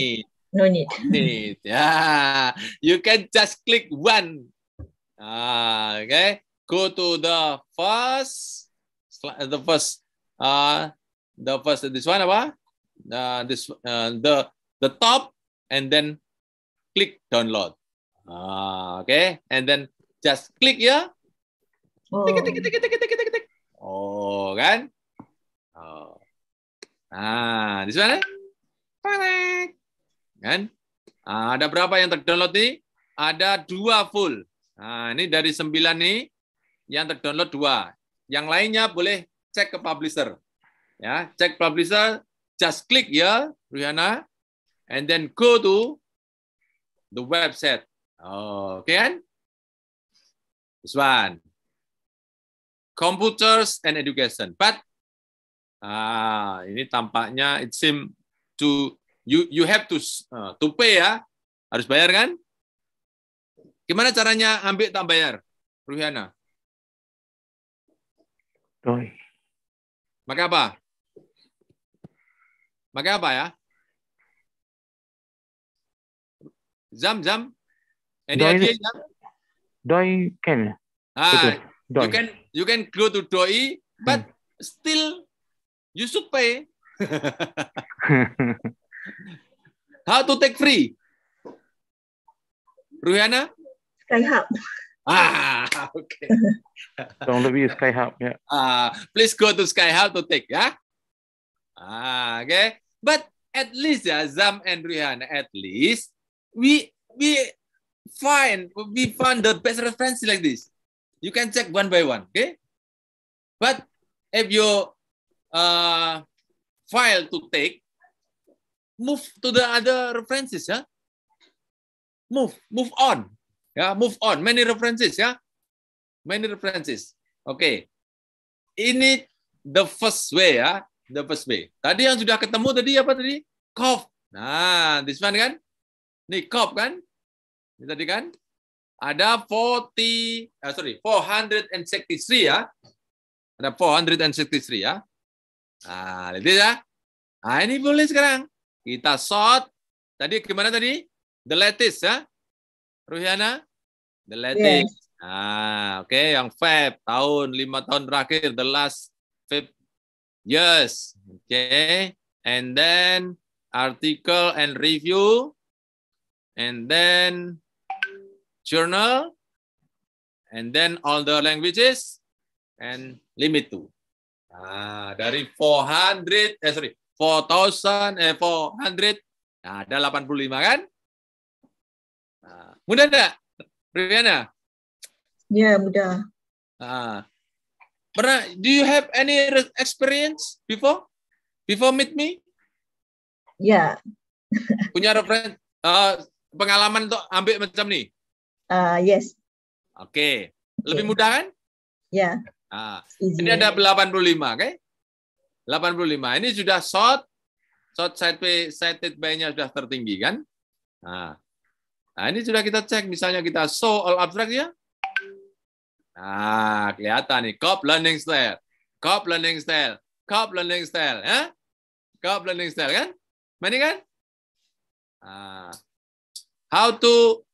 need. No need. Need. Yeah. You can just click one. Uh, okay. Go to the first, the first, uh, the first, this one, apa? Uh, this, uh, the, the top, and then click download. Uh, okay. And then just click here. Oh. Tick, tick, tick, tick, tick, tick, tick. Oh, kan? Oh. Ah, this one, eh? Kan? Nah, ada berapa yang terdownload nih? Ada dua full. Nah, ini dari sembilan nih yang terdownload dua. Yang lainnya boleh cek ke publisher. Ya, cek publisher, just click ya, Rihanna, and then go to the website. Oh, okay, kan? This one. Computers and education. But ah, ini tampaknya it seem to You you have to uh, to pay ya. Harus bayar kan? Gimana caranya ambil tak bayar? Ruhiana. Doi. Maka apa? Maka apa ya? Zam, Zam. Any doi, idea, Zam? Doi can. Ah, doi. you can you can go to doi, but hmm. still you should pay. How to take free? Ruhiana? Sky Hub. Ah, okay. Don't lebih Sky Hub ya. Yeah. Ah, please go to Sky Hub to take ya. Ah, okay. But at least ya Zam and Rihanna, at least we we find we find the best reference like this. You can check one by one, okay? But if you uh, file to take, move to the other references ya. Move, move on. Ya, move on. Many references ya. Many references. Oke. Okay. Ini the first way ya, the first way. Tadi yang sudah ketemu tadi apa tadi? Cough. Nah, this one kan? Nih, cough kan? Ini tadi kan? Ada 40, eh, sorry, 463 ya. Ada 463 ya. Nah, lihat ya. Nah, ini boleh sekarang. Kita sort Tadi gimana tadi? The latest ya? Ruhiana? The latest. Yes. Ah, oke okay. yang Feb tahun lima tahun terakhir the last Feb years. Oke. Okay. And then article and review and then journal and then all the languages and limit to. Ah, dari 400 eh sorry, 4,000, eh, 400. Nah, ada 85 kan? Nah, mudah enggak, Riana? Ya, yeah, mudah. Nah, pernah, do you have any experience before? Before meet me? Ya. Yeah. Punya referen uh, eh, pengalaman untuk ambil macam ni? Uh, yes. Oke. Okay. Lebih okay. mudah kan? Ya. Yeah. Nah, ini ada 85, oke? Okay? 85. Ini sudah short, short side pay, side buy-nya sudah tertinggi kan? Nah, nah, ini sudah kita cek. Misalnya kita show all abstract ya. Nah, kelihatan nih. Cop learning style. Cop learning style. Cop learning style. Ya? Cop learning style kan? Mana kan? Nah, how to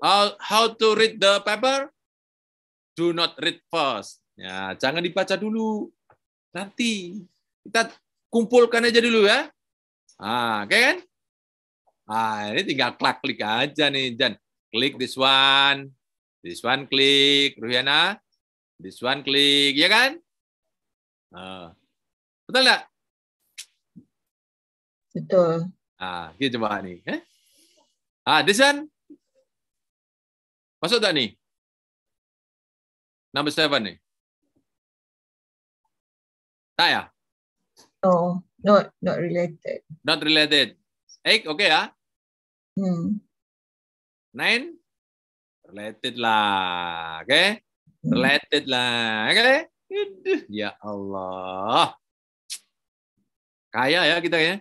how, how to read the paper? Do not read first. Ya, jangan dibaca dulu. Nanti kita kumpulkan aja dulu ya. Ah, oke okay kan? Ah, ini tinggal klik klik aja nih, Jan. Klik this one. This one klik, Ruhiana. This one klik, ya kan? Ah. Betul enggak? Betul. Ah, kita coba nih. Eh? Ah, this one. Masuk tak nih? Number seven nih. Taya? No, not, not related. Not related. Eight, oke okay, ya? Hmm. Nine? Related lah, oke? Okay? Hmm. Related lah, oke? Okay? Ya Allah. Kaya ya kita ya.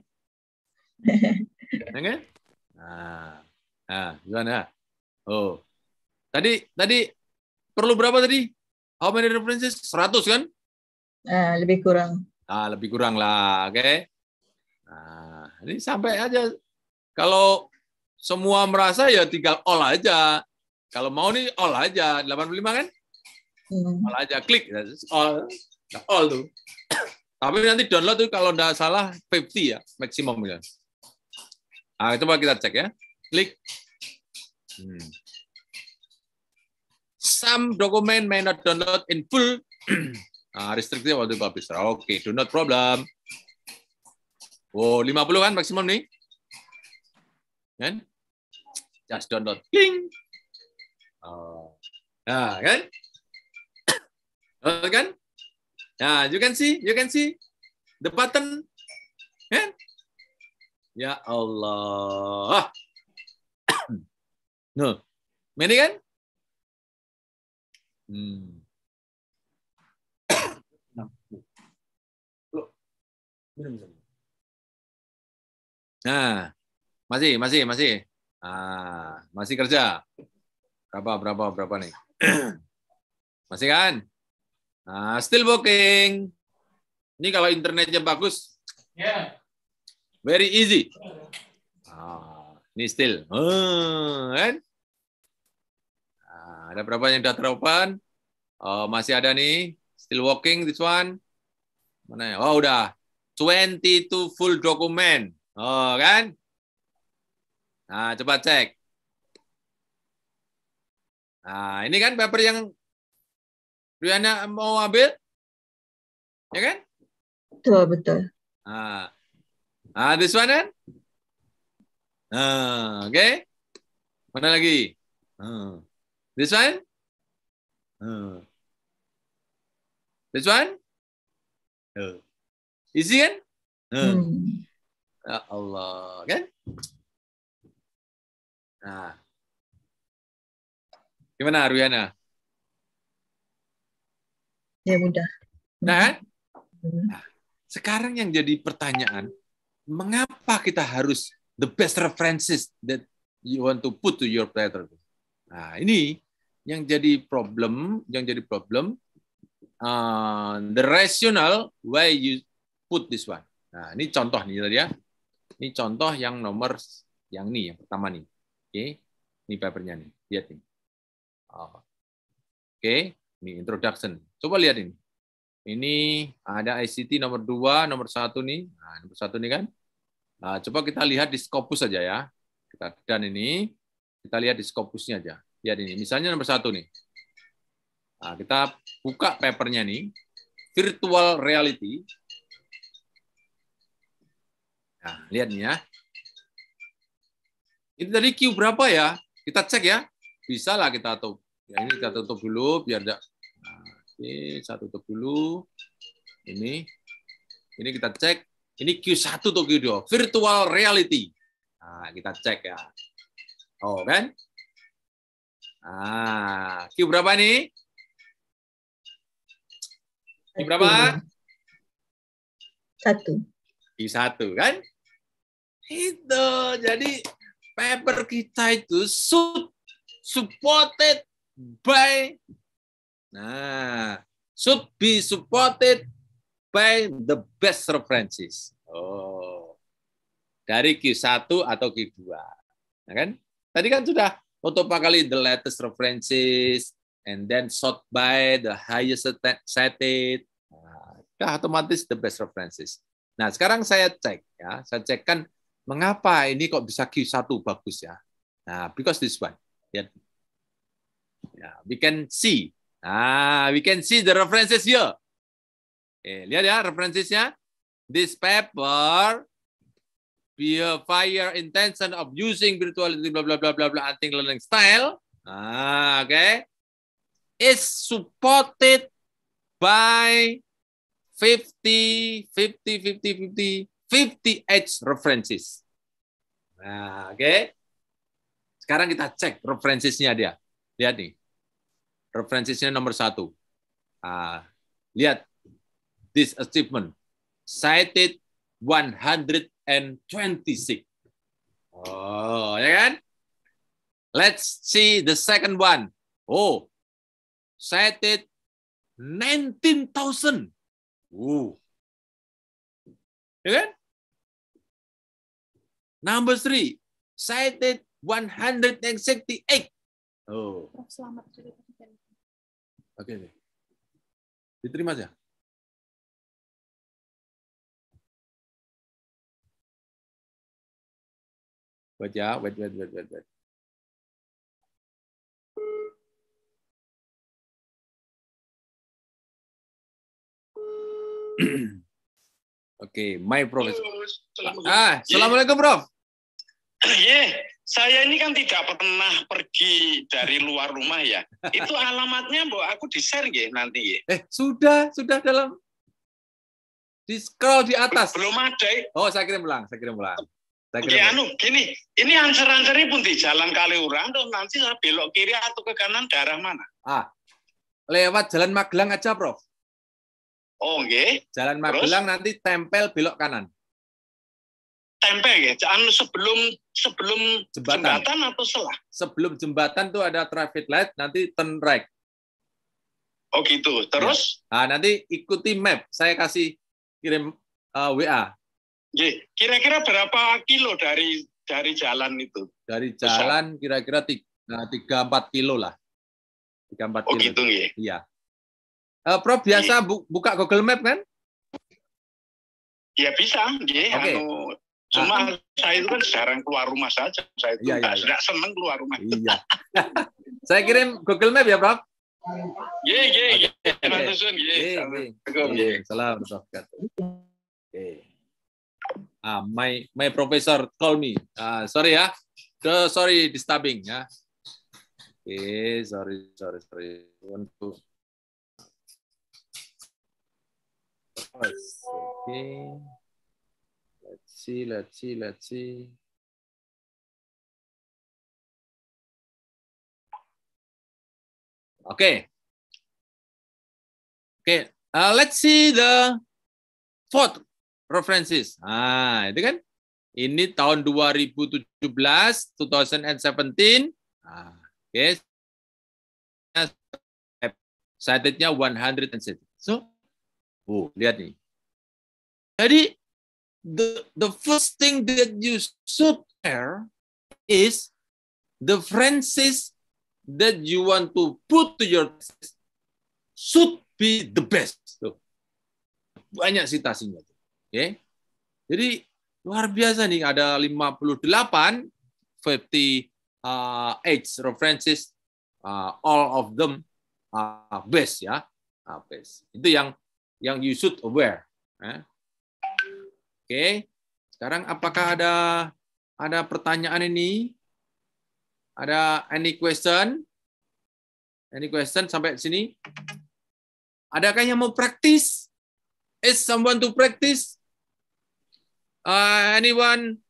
Oke? Nah, nah, gimana? Oh. Tadi tadi perlu berapa tadi? How many references? 100 kan? Eh, lebih kurang. ah lebih kurang lah, oke? Okay? Nah, ini sampai aja. Kalau semua merasa ya tinggal all aja. Kalau mau nih all aja, 85 kan? Hmm. All aja, klik. All, nah, all tuh. Tapi nanti download tuh kalau nggak salah 50 ya, maksimum ya. Nah, coba kita cek ya. Klik. Hmm. Some document may not download in full Uh, ah, restrictive waktu publisher. Oke, okay, do not problem. Oh, 50 kan maksimum nih? Kan? Just download. Ding. Oh. Nah, kan? Oh, kan? Nah, you can see, you can see the button. Kan? Ya Allah. no. Nah, ini kan? Hmm. Nah, masih, masih, masih. Ah, masih kerja. Berapa, berapa, berapa nih? masih kan? Nah, still working. Ini kalau internetnya bagus. Yeah. Very easy. Ah, ini still. Hmm, kan? Nah, ada berapa yang sudah teropan? Oh, masih ada nih. Still working this one. Mana ya? Oh, udah. 22 full dokumen. Oh, kan? Nah, coba cek. Nah, ini kan paper yang Riana mau ambil? Ya kan? Betul, betul. Nah, nah this one kan? Nah, oke. Okay. Mana lagi? Nah. This one? Nah. This one? Nah. Isi kan? Hmm. hmm. Ya Allah, kan? Nah. Gimana Aruyana? Ya mudah. Nah, kan? hmm. nah, sekarang yang jadi pertanyaan, mengapa kita harus the best references that you want to put to your platter? Nah, ini yang jadi problem, yang jadi problem uh, the rational why you put this one. Nah, ini contoh nih tadi ya. Ini contoh yang nomor yang ini yang pertama nih. Oke. Okay. Ini papernya nih. Lihat nih. Oh. Oke. Okay. Ini introduction. Coba lihat ini. Ini ada ICT nomor 2, nomor 1 nih. Nah, nomor 1 nih kan. Nah, coba kita lihat di Scopus saja ya. Kita dan ini kita lihat di Scopusnya aja. Lihat ini. Misalnya nomor 1 nih. Nah, kita buka papernya nih. Virtual reality Nah, lihat nih ya. Ini tadi Q berapa ya? Kita cek ya. Bisa lah kita tutup. Ya, ini kita tutup dulu biar tidak. Nah, oke, saya tutup dulu. Ini. Ini kita cek. Ini Q1 atau Q2. Virtual reality. Nah, kita cek ya. Oh, kan? Ah, Q berapa nih? Q berapa? Satu. q satu kan? Itu. Jadi paper kita itu sub supported by nah should be supported by the best references. Oh. Dari Q1 atau Q2. Nah, ya kan? Tadi kan sudah untuk kali the latest references and then sort by the highest cited. Nah, otomatis the best references. Nah, sekarang saya cek ya, saya cek kan Mengapa ini kok bisa Q1 bagus ya? Nah, because this one. Ya. yeah we can see. Ah, we can see the references here. Eh, lihat ya referensinya. This paper fire intention of using virtuality bla bla bla bla bla anting learning style. Ah, oke. Okay. Is supported by 50 50 50 50 58 references. Nah, oke. Okay. Sekarang kita cek referensinya dia. Lihat nih. Referensinya nomor satu. Uh, lihat. This achievement. Cited 126. Oh, ya kan? Let's see the second one. Oh, cited 19,000. Uh. Ya kan? Number three, cited 168. Oh. Selamat. Oke. Okay. Diterima saja. Wait ya, wait, wait, wait, wait, wait. mm hmm Oke, okay, my Prof. Ah, assalamualaikum. Ah, assalamualaikum Prof. Iya, saya ini kan tidak pernah pergi dari luar rumah ya. Itu alamatnya, Bu, aku di-share ya nanti ya. Eh, sudah, sudah dalam di scroll di atas. Belum ada. Oh, saya kirim ulang, saya kirim ulang. Saya Oke, ulang. anu, gini, ini ancer-ancernya pun di jalan kali orang, nanti saya belok kiri atau ke kanan daerah mana? Ah, lewat jalan Magelang aja, Prof. Oh, oke. Jalan Magelang Terus? nanti tempel belok kanan. Tempel ya, jalan sebelum sebelum jembatan. jembatan atau setelah? Sebelum jembatan tuh ada traffic light, nanti turn right. Oh gitu. Terus? Ya. Nah, nanti ikuti map. Saya kasih kirim uh, eh, WA. Kira-kira berapa kilo dari dari jalan itu? Dari jalan kira-kira nah, tiga empat kilo lah. Tiga empat oh, kilo. gitu ya? Iya. Uh, Prof biasa iya. bu buka Google Map kan? Ya bisa, ya. Okay. Anu, cuma ah. saya itu kan jarang keluar rumah saja. Saya itu iya, iya. tidak iya. senang keluar rumah. Iya. saya kirim Google Map ya, Prof. Ye ye ye. Ye. Salam Prof. Oke. Ah, my my professor call me. Ah, sorry ya. The, sorry disturbing ya. Oke, okay, sorry sorry sorry. Untuk Yes. Okay. Let's see, let's see, let's see. Okay. Okay, uh, let's see the fourth references. Ah, itu kan. Ini tahun 2017, 2017. Ah, okay. Cited-nya 100 and So, Oh, lihat nih. Jadi the the first thing that you should care is the Francis that you want to put to your should be the best. Tuh. Banyak citasinya. Oke. Okay? Jadi luar biasa nih ada 58 58 uh, references uh, all of them uh, best ya. Uh, best. Itu yang yang you should aware. Oke, okay. sekarang apakah ada ada pertanyaan ini? Ada any question? Any question sampai sini? Adakah yang mau praktis? Is someone to practice? Uh, anyone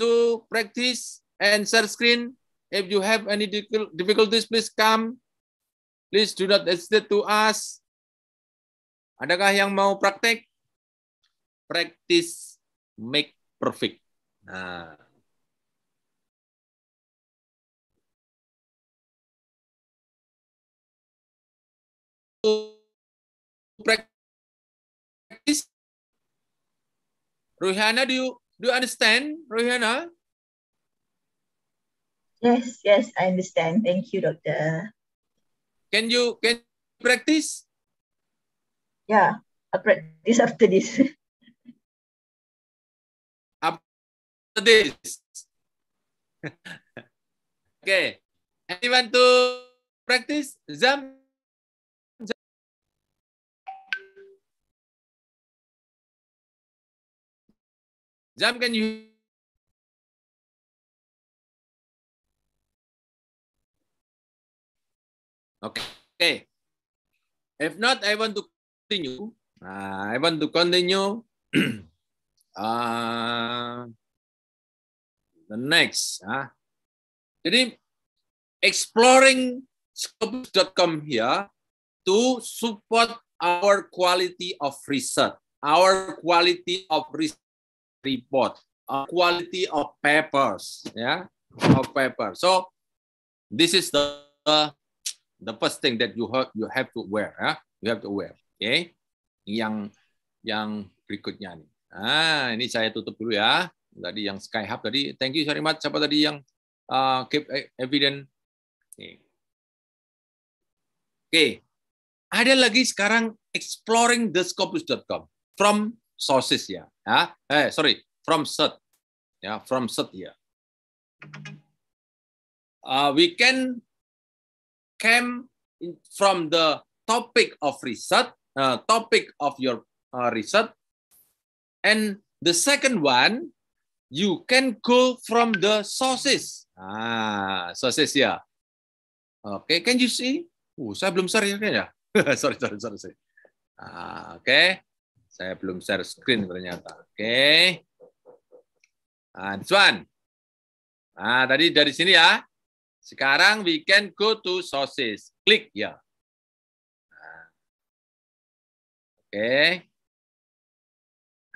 to practice and share screen? If you have any difficulties, please come. Please do not hesitate to ask. Adakah yang mau praktek? Practice make perfect. Nah. Practice. Ruhana, do you do you understand, Ruhana? Yes, yes, I understand. Thank you, doctor. Can you can you practice? yeah, I'll practice after this. after this. okay. Anyone to practice? Zam? Zam? Zam, can you Okay. If not, I want to continue. Uh, ah, I want to continue. uh, the next. Uh. Jadi, exploring scopus.com here to support our quality of research, our quality of research report, our quality of papers, yeah, of paper. So this is the uh, the first thing that you have you have to wear. Huh? Ya. You have to wear. Okay. Yang yang berikutnya nih. Nah, ini saya tutup dulu ya. Tadi yang SkyHub tadi, thank you very much. Siapa tadi yang uh, keep e, evident? Oke, okay. ada lagi sekarang exploring the scopus.com from sources ya. Ah, Eh, sorry, from set ya, from set ya. Uh, we can come from the topic of research uh, topic of your uh, research. And the second one, you can go from the sources. Ah, sources ya. Yeah. Oke, okay, can you see? Uh, saya belum share ya. sorry, sorry, sorry. sorry. Ah, Oke, okay. saya belum share screen ternyata. Oke. Okay. Ah, this one. Nah, tadi dari sini ya. Sekarang we can go to sources. Klik ya. Okay.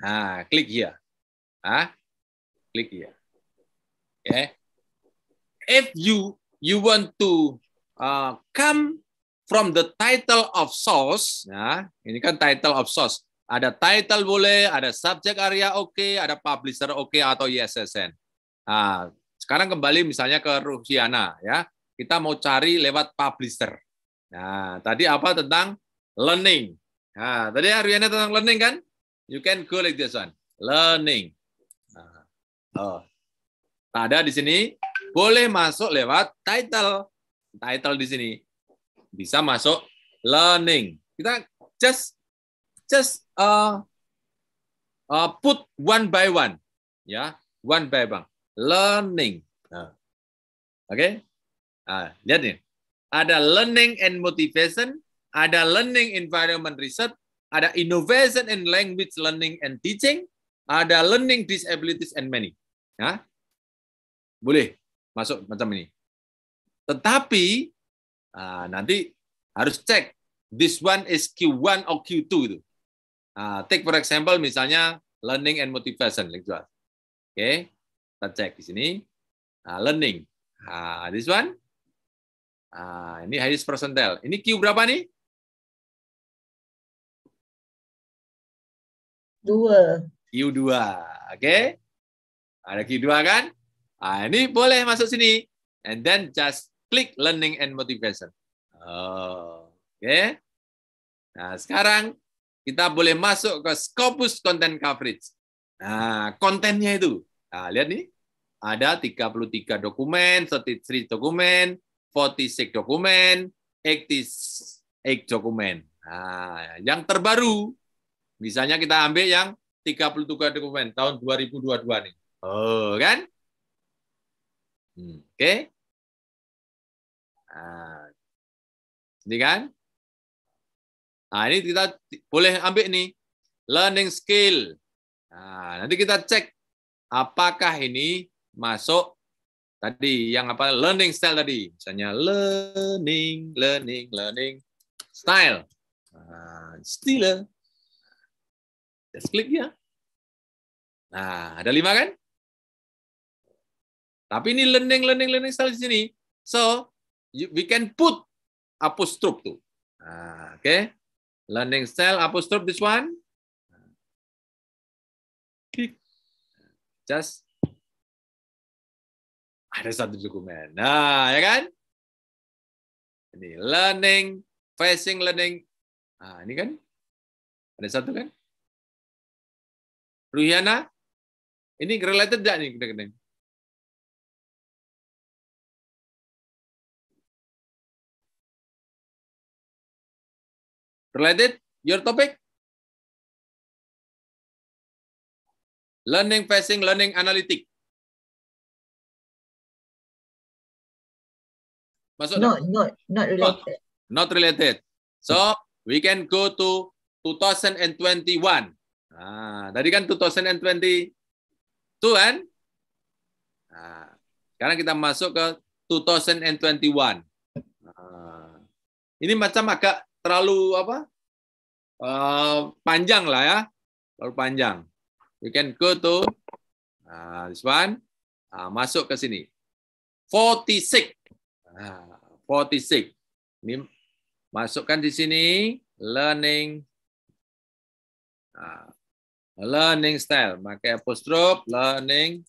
Ah, klik here. Ya. Ah, click here. Ya. Okay. If you you want to uh, come from the title of source, nah, ini kan title of source. Ada title boleh, ada subject area oke, okay, ada publisher oke okay, atau ISSN. Nah, sekarang kembali misalnya ke Ruhiana ya. Kita mau cari lewat publisher. Nah, tadi apa tentang learning. Nah, tadi Ariana tentang learning kan? You can go like this one. Learning. Nah, oh. Ada di sini boleh masuk lewat title. Title di sini bisa masuk learning. Kita just just uh, uh, put one by one, ya, one by one. Learning. Nah. Oke? Okay? Nah, lihat nih. Ada learning and motivation, ada learning environment research, ada innovation in language learning and teaching, ada learning disabilities and many. Ya. Boleh masuk macam ini. Tetapi ah, nanti harus cek this one is Q1 or Q2 itu. Ah, take for example misalnya learning and motivation Oke. Okay. Kita cek di sini. Ah, learning. this one. Nah, ini highest percentile. Ini Q berapa nih? Dua. Q2, oke? Okay? Ada Q2 kan? Nah, ini boleh masuk sini. And then just click learning and motivation. Oh, oke. Okay? Nah, sekarang kita boleh masuk ke Scopus Content Coverage. Nah, kontennya itu. Nah, lihat nih. Ada 33 dokumen, 33 dokumen, 46 dokumen, 88 dokumen. Nah, yang terbaru Misalnya kita ambil yang 33 dokumen tahun 2022 nih. Oh, kan? Hmm, Oke. Okay. Nah, ini kan? Nah, ini kita boleh ambil nih learning skill. Nah, nanti kita cek apakah ini masuk tadi yang apa learning style tadi misalnya learning learning learning style nah, style Just klik ya. Nah, ada lima kan? Tapi ini learning, learning, learning style di sini. So, you, we can put apostrophe tuh. Nah, Oke. Okay. Learning style apostrophe this one. Just ada satu dokumen. Nah, ya kan? Ini learning, facing learning. Nah, ini kan? Ada satu kan? Ruhiana, ini related tidak nih kita kena Related? Your topic? Learning Facing, Learning Analytic. Masuk no, not, not related. Not, not related. So, we can go to 2021. Nah, tadi kan 2020 kan? Nah, sekarang kita masuk ke 2021. Nah, ini macam agak terlalu apa? Uh, panjang lah ya. Terlalu panjang. You can go to nah, this one. Nah, masuk ke sini. 46. Nah, 46. Ini masukkan di sini learning. Nah, Learning style, pakai apostrof learning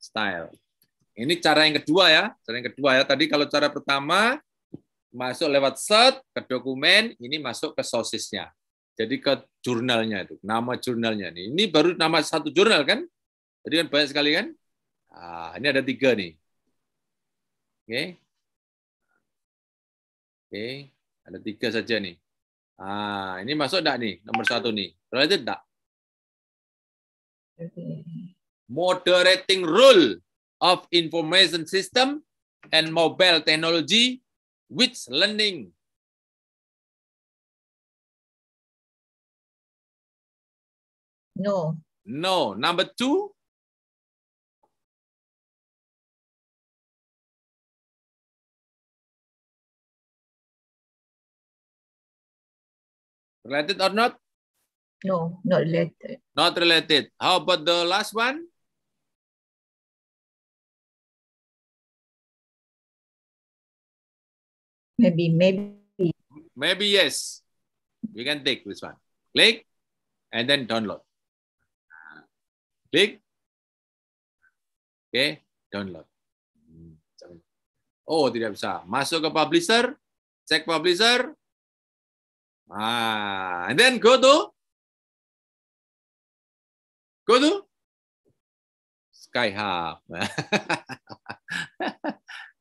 style. Ini cara yang kedua ya, cara yang kedua ya. Tadi kalau cara pertama masuk lewat set ke dokumen, ini masuk ke sosisnya. Jadi ke jurnalnya itu, nama jurnalnya nih. Ini baru nama satu jurnal kan? Jadi kan banyak sekali kan? Nah, ini ada tiga nih. Oke. Okay. Oke, okay. ada tiga saja nih. Ah, ini masuk enggak nih? Nomor satu nih. Related enggak? moderating role of information system and mobile technology with learning. No. No. Number two. Related or not? No, not related. Not related. How about the last one? Maybe, maybe. Maybe yes. We can take this one. Click and then download. Click. Okay, download. Hmm, oh, tidak bisa. Masuk ke publisher, cek publisher. Ah, and then go to Go to SkyHub,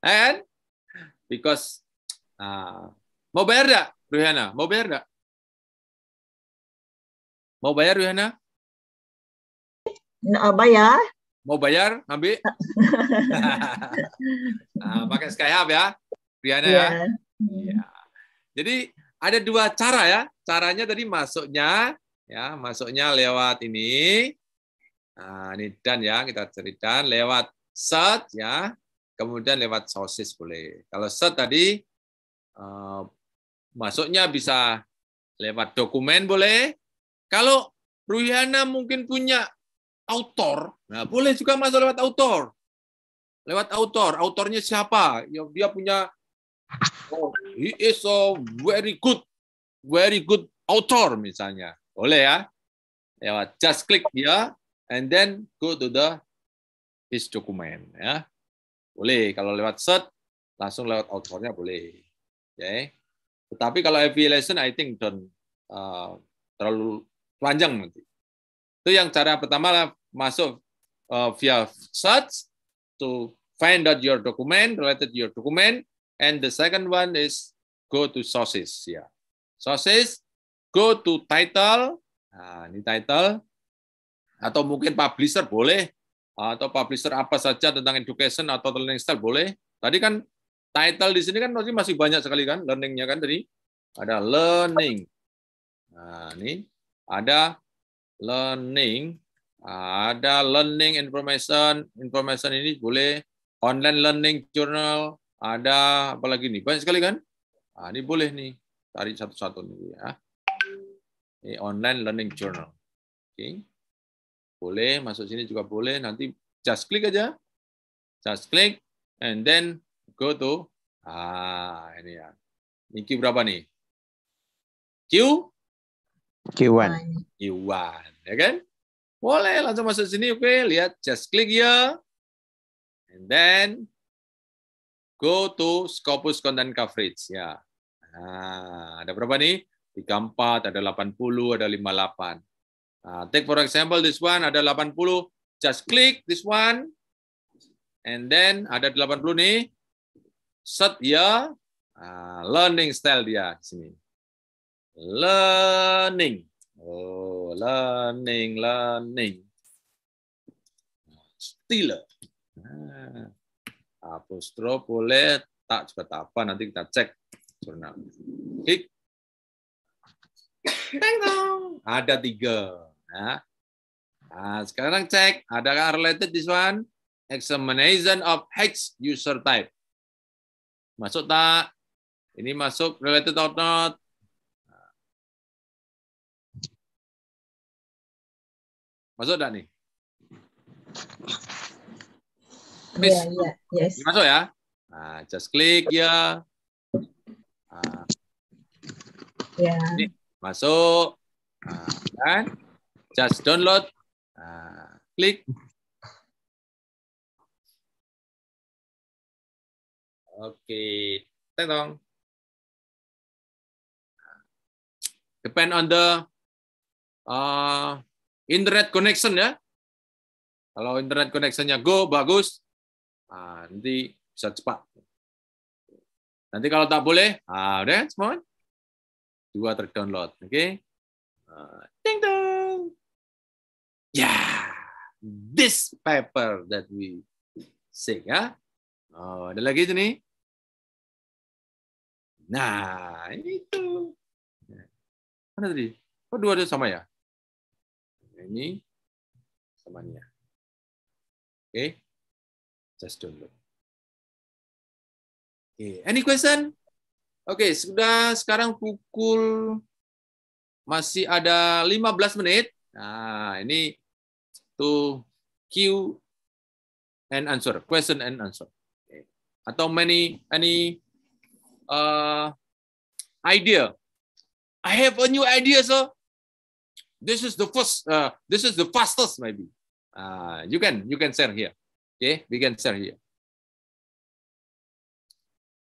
and because uh, mau bayar enggak, Ruhana? Mau bayar enggak? Mau bayar, Ruhana? No, bayar. Mau bayar, Nabi? nah, pakai SkyHub ya, Ruhana yeah. ya. Yeah. Ya. Jadi ada dua cara ya. Caranya tadi masuknya ya, masuknya lewat ini Nah, ini dan ya, kita cerita lewat set ya, kemudian lewat sosis boleh. Kalau set tadi eh, masuknya bisa lewat dokumen boleh. Kalau Ruyana mungkin punya autor, nah boleh juga masuk lewat autor. Lewat autor, autornya siapa? Yang dia punya oh, he is a very good very good author misalnya. Boleh ya? Lewat just click ya and then go to the this document ya. Boleh kalau lewat set langsung lewat outdoornya boleh. Oke. Ya. Okay. Tetapi kalau evaluation, lesson I think don't uh, terlalu panjang nanti. Itu yang cara pertama lah masuk uh, via search to find out your document related to your document and the second one is go to sources ya. Yeah. Sources go to title. Nah, ini title atau mungkin publisher boleh atau publisher apa saja tentang education atau learning style boleh. Tadi kan title di sini kan masih masih banyak sekali kan learningnya kan tadi ada learning. Nah, ini ada learning, ada learning information, information ini boleh online learning journal, ada apalagi nih banyak sekali kan? Nah, ini boleh nih tarik satu-satu nih ya. Ini online learning journal. Oke. Okay. Boleh, masuk sini juga boleh. Nanti just click aja. Just click and then go to, ah, ini ya. Ini Q berapa nih? Q? Q1. Q1, ya kan? Boleh, langsung masuk sini. Oke, okay, lihat. Just click ya. And then, go to Scopus Content Coverage. Ya. ah ada berapa nih? 34, ada 80, ada 58. Uh, take for example this one ada 80, just click this one, and then ada 80 nih, set ya, uh, learning style dia sini. Learning, oh learning, learning, stile. Nah, apostrof boleh tak cepat apa nanti kita cek jurnal. Klik. Ada tiga. Ya. Nah, sekarang cek, ada related this one? Examination of Hex user type. Masuk tak? Ini masuk related or not? Masuk tak nih? yeah, yeah, yes. Masuk ya? Nah, just klik ya. Nah. Yeah. masuk. Nah, kan? Just download. Nah, klik. Oke, okay. tolong. Depend on the uh, internet connection ya. Kalau internet connectionnya go bagus, nah, nanti bisa cepat. Nanti kalau tak boleh, ah, udah semua dua terdownload, oke? Okay? Uh, ding dong yeah, this paper that we say ya. Oh, ada lagi itu nih. Nah, itu. Ya. Mana tadi? Oh, dua dua sama ya? Nah, ini sama ini ya. Oke. Okay. Just download. Oke, okay. any question? Oke, okay, sudah sekarang pukul masih ada 15 menit. Nah, ini to Q and answer, question and answer. Okay. Atau many any uh, idea. I have a new idea, sir. This is the first. Uh, this is the fastest, maybe. Uh, you can you can share here. Okay, we can share here.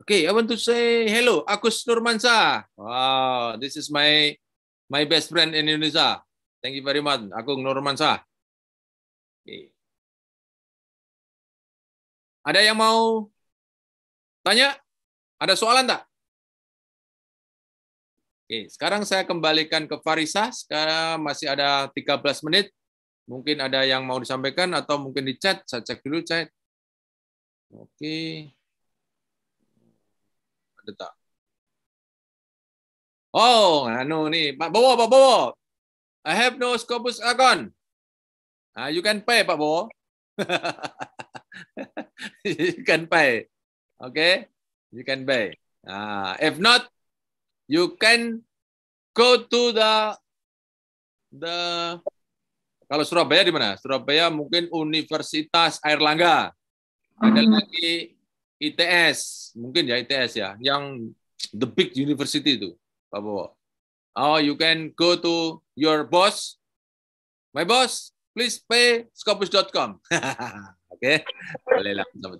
Okay, I want to say hello, Agus Nurmansa. Wow, this is my my best friend in Indonesia. Thank you very much, Agus Nurmansa. Ada yang mau tanya? Ada soalan tak? Oke, sekarang saya kembalikan ke Farisa. Sekarang masih ada 13 menit. Mungkin ada yang mau disampaikan atau mungkin di chat. Saya cek dulu chat. Oke. Ada tak? Oh, anu nih, Pak Bowo, Pak Bowo. I have no Scopus Agon. Ah, you can pay, Pak bo. you can pay. Okay? You can pay. Ah, if not, you can go to the the kalau Surabaya di mana? Surabaya mungkin Universitas Airlangga. Ada hmm. lagi ITS, mungkin ya ITS ya, yang the big university itu, Pak bo. Oh, you can go to your boss. My boss, please pay scopus.com. Oke, okay. boleh lah Oke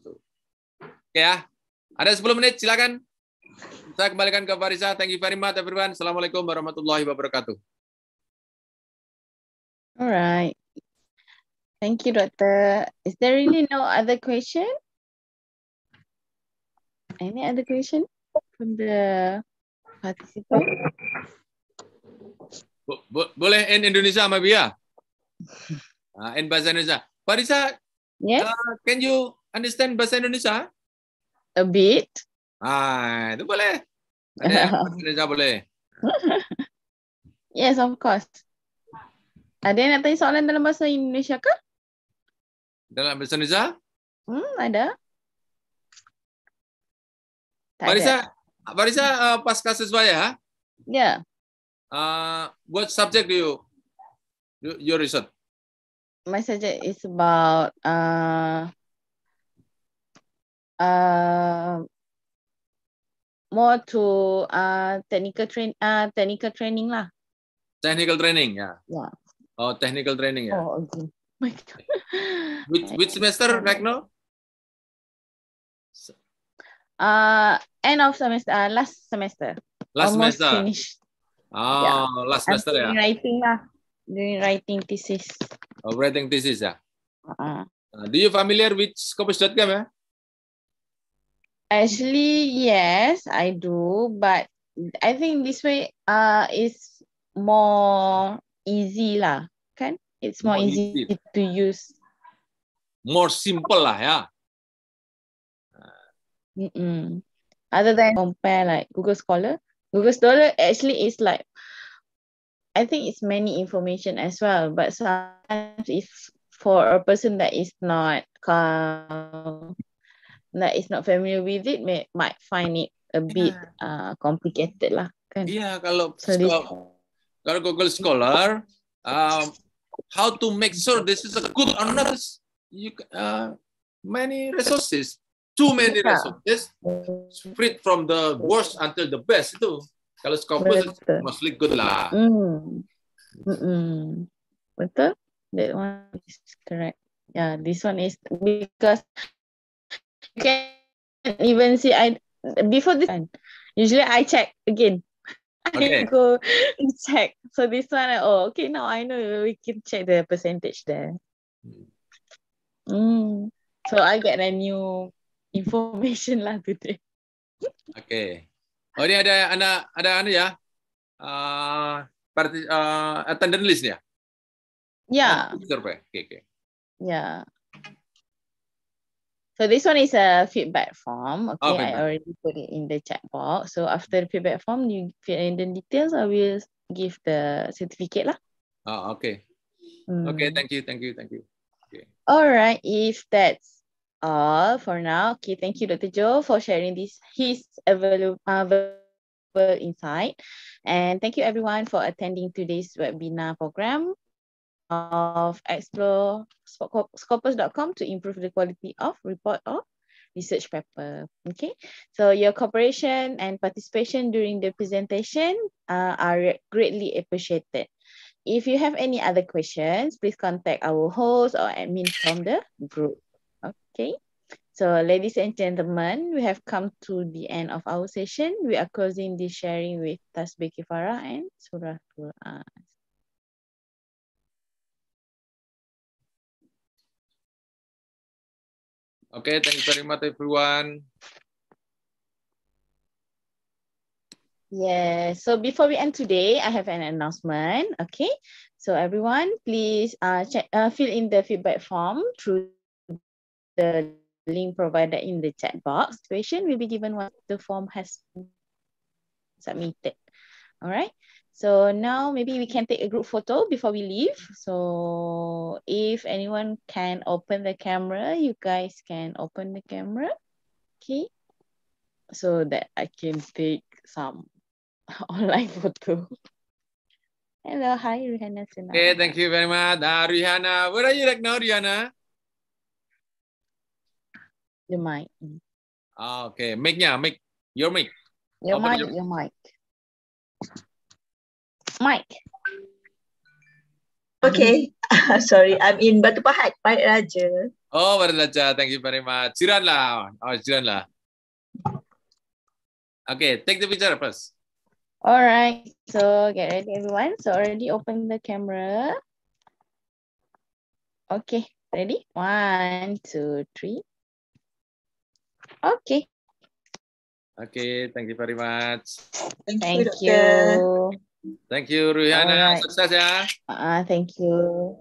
okay, ya. Ada 10 menit, silakan. Saya kembalikan ke Farisa. Thank you very much everyone. Assalamualaikum warahmatullahi wabarakatuh. Alright. Thank you, Doctor. Is there really no other question? Any other question from the participant? Bo bo boleh in Indonesia sama Ah, and bahasa Indonesia. Parisa, yes? uh, can you understand bahasa Indonesia? A bit. Ah, itu boleh. Ada bahasa Indonesia boleh. yes, of course. Ada yang nak tanya soalan dalam bahasa Indonesia ke? Dalam bahasa Indonesia? Hmm, ada. Tak Barisa, Barisa uh, pasca sesuai ya? Ya. Yeah. Uh, what subject do you your reason? My subject is about uh, uh, more to uh, technical train uh, technical training lah. Technical training ya. Yeah. yeah. Oh technical training ya. Yeah. Oh okay. My God. which which semester right now? Uh, end of semester, uh, last semester. Last Almost semester. Finished. Oh, yeah. last semester I'm ya. Writing lah doing writing thesis. Oh, writing thesis ya? Uh, uh, do you familiar with Scopus.com ya? Actually, yes, I do, but I think this way uh is more easy lah, kan? It's more, more easy, easy to use. More simple lah ya. Mm -mm. Other than compare like Google Scholar, Google Scholar actually is like I think it's many information as well, but sometimes it's for a person that is not that is not familiar with it may, might find it a bit yeah. uh, complicated lah kan. yeah, kalau so school, kalau Google Scholar um, how to make sure this is a good or not you uh, many resources too many resources spread from the worst until the best itu Kalau scopus mostly good lah. Hmm. Hmm. Betul? That one is correct. Yeah, this one is because you can even see I before this one. Usually I check again. Okay. I go check. So this one, oh, okay, now I know we can check the percentage there. Hmm. So I get a new information lah today. Okay. Oh ini ada anak ada anu ya. Uh, part, uh, ah, attendance list ya. Ya. Ah, Survei. Okay, okay. Ya. So this one is a feedback form. Oh, okay, oh, feedback. I already put it in the chat box. So after the feedback form, you fill in the details. I will give the certificate lah. Oh, okay. Hmm. Okay, thank you, thank you, thank you. Okay. All right, if that's all uh, for now. Okay, thank you, Dr. Joe, for sharing this his available insight. And thank you everyone for attending today's webinar program of explore scopus.com to improve the quality of report of research paper. Okay, so your cooperation and participation during the presentation uh, are greatly appreciated. If you have any other questions, please contact our host or admin from the group. Okay, so ladies and gentlemen, we have come to the end of our session. We are closing this sharing with Tasbih Kifarah and Surah Quran. Okay, thank you very much, everyone. Yeah, so before we end today, I have an announcement. Okay, so everyone, please uh, check, uh, fill in the feedback form through the link provided in the chat box. Question will be given once the form has submitted. All right. So now maybe we can take a group photo before we leave. So if anyone can open the camera, you guys can open the camera. Okay. So that I can take some online photo. Hello, hi, Rihanna. Okay, thank you very much. Uh, Rihanna, where are you right now, Rihanna? Your mic. Ah, oke. Okay. Mic-nya, mic. Your mic. Your Open mic, your... mic. Mic. Okay. Sorry, I'm in Batu Pahat, Pahat Raja. Oh, Pahat Raja. Thank you very much. Jiran lah. Oh, jiran lah. Okay, take the picture first. Alright. so get ready everyone. So already open the camera. Okay, ready? One, two, three. Okay. Okay, thank you very much. Thank, thank you. you. Thank you, Ruhiana. Right. Success yeah. Uh, thank you.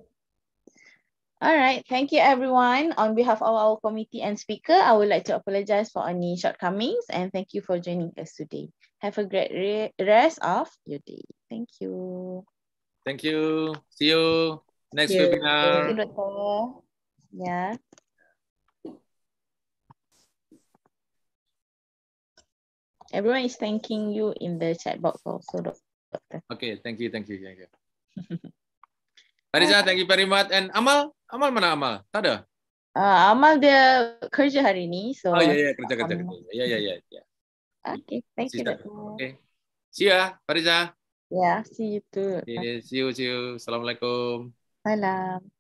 All right, thank you everyone. On behalf of our committee and speaker, I would like to apologize for any shortcomings and thank you for joining us today. Have a great rest of your day. Thank you. Thank you. See you next thank you. webinar. You, yeah. everyone is thanking you in the chat box also, Doctor. Okay, thank you, thank you, thank you. Farisa, thank you very much. And Amal, Amal mana Amal? Tak ada? Uh, Amal dia kerja hari ini, so. Oh iya, yeah, yeah, kerja um, kerja. ya ya ya ya. Okay, thank see you, Oke, Okay. See ya, Farisa. Yeah, see you too. Okay, see you, see you. Assalamualaikum. Salam.